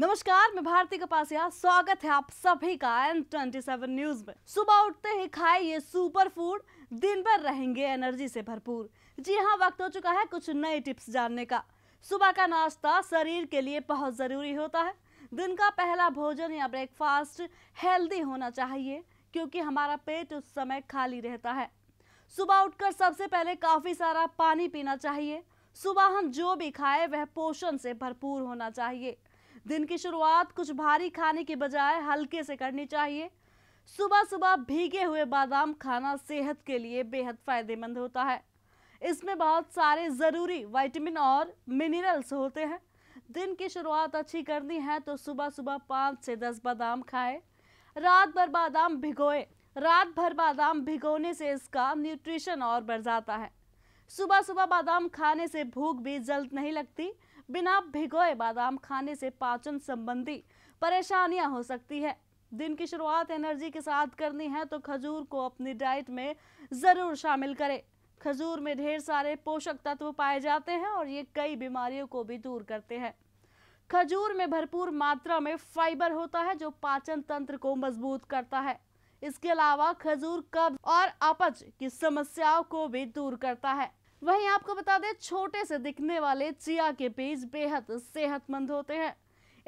नमस्कार मैं भारती कपासिया स्वागत है आप सभी का एन ट्वेंटी सेवन न्यूज में सुबह उठते ही खाए ये सुपर फूड दिन भर रहेंगे एनर्जी से भरपूर जी हाँ वक्त हो चुका है कुछ नए टिप्स जानने का सुबह का नाश्ता शरीर के लिए बहुत जरूरी होता है दिन का पहला भोजन या ब्रेकफास्ट हेल्दी होना चाहिए क्योंकि हमारा पेट उस समय खाली रहता है सुबह उठकर सबसे पहले काफ़ी सारा पानी पीना चाहिए सुबह हम जो भी खाए वह पोषण से भरपूर होना चाहिए दिन की शुरुआत कुछ भारी खाने के बजाय हल्के से करनी चाहिए सुबह सुबह भीगे हुए बादाम खाना सेहत के लिए बेहद फायदेमंद होता है इसमें बहुत सारे ज़रूरी विटामिन और मिनरल्स होते हैं दिन की शुरुआत अच्छी करनी है तो सुबह सुबह पाँच से दस बादाम खाएं रात भर बादाम भिगोए रात भर बादाम भिगोने से इसका न्यूट्रिशन और बढ़ जाता है सुबह सुबह बादाम खाने से भूख भी जल्द नहीं लगती बिना भिगोए बादाम खाने से पाचन संबंधी परेशानियां हो सकती है दिन की शुरुआत एनर्जी के साथ करनी है तो खजूर को अपनी डाइट में ज़रूर शामिल करें खजूर में ढेर सारे पोषक तत्व पाए जाते हैं और ये कई बीमारियों को भी दूर करते हैं खजूर में भरपूर मात्रा में फाइबर होता है जो पाचन तंत्र को मजबूत करता है इसके अलावा खजूर कब्ज और अपच की समस्याओं को भी दूर करता है वहीं आपको बता दें छोटे से दिखने वाले चिया के बीज बेहद सेहतमंद होते हैं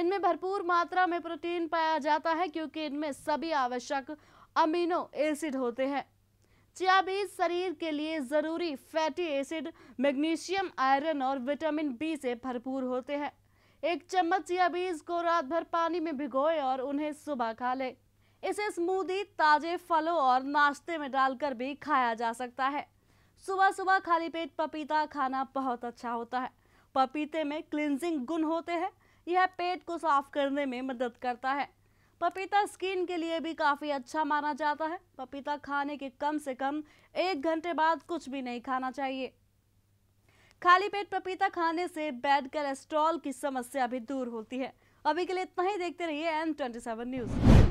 इनमें भरपूर मात्रा में प्रोटीन पाया जाता है क्योंकि इनमें सभी आवश्यक अमीनो एसिड होते हैं चिया बीज शरीर के लिए ज़रूरी फैटी एसिड मैग्नीशियम आयरन और विटामिन बी से भरपूर होते हैं एक चम्मच चिया बीज को रात भर पानी में भिगोए और उन्हें सुबह खा लें इसे स्मूदी ताजे फलों और नाश्ते में डालकर भी खाया जा सकता है सुबह सुबह खाली पेट पपीता खाना बहुत अच्छा होता है पपीते में क्लिनजिंग गुण होते हैं यह पेट को साफ करने में मदद करता है पपीता स्किन के लिए भी काफ़ी अच्छा माना जाता है पपीता खाने के कम से कम एक घंटे बाद कुछ भी नहीं खाना चाहिए खाली पेट पपीता खाने से बैड कोलेस्ट्रॉल की समस्या भी दूर होती है अभी के लिए इतना ही देखते रहिए एन ट्वेंटी सेवन न्यूज़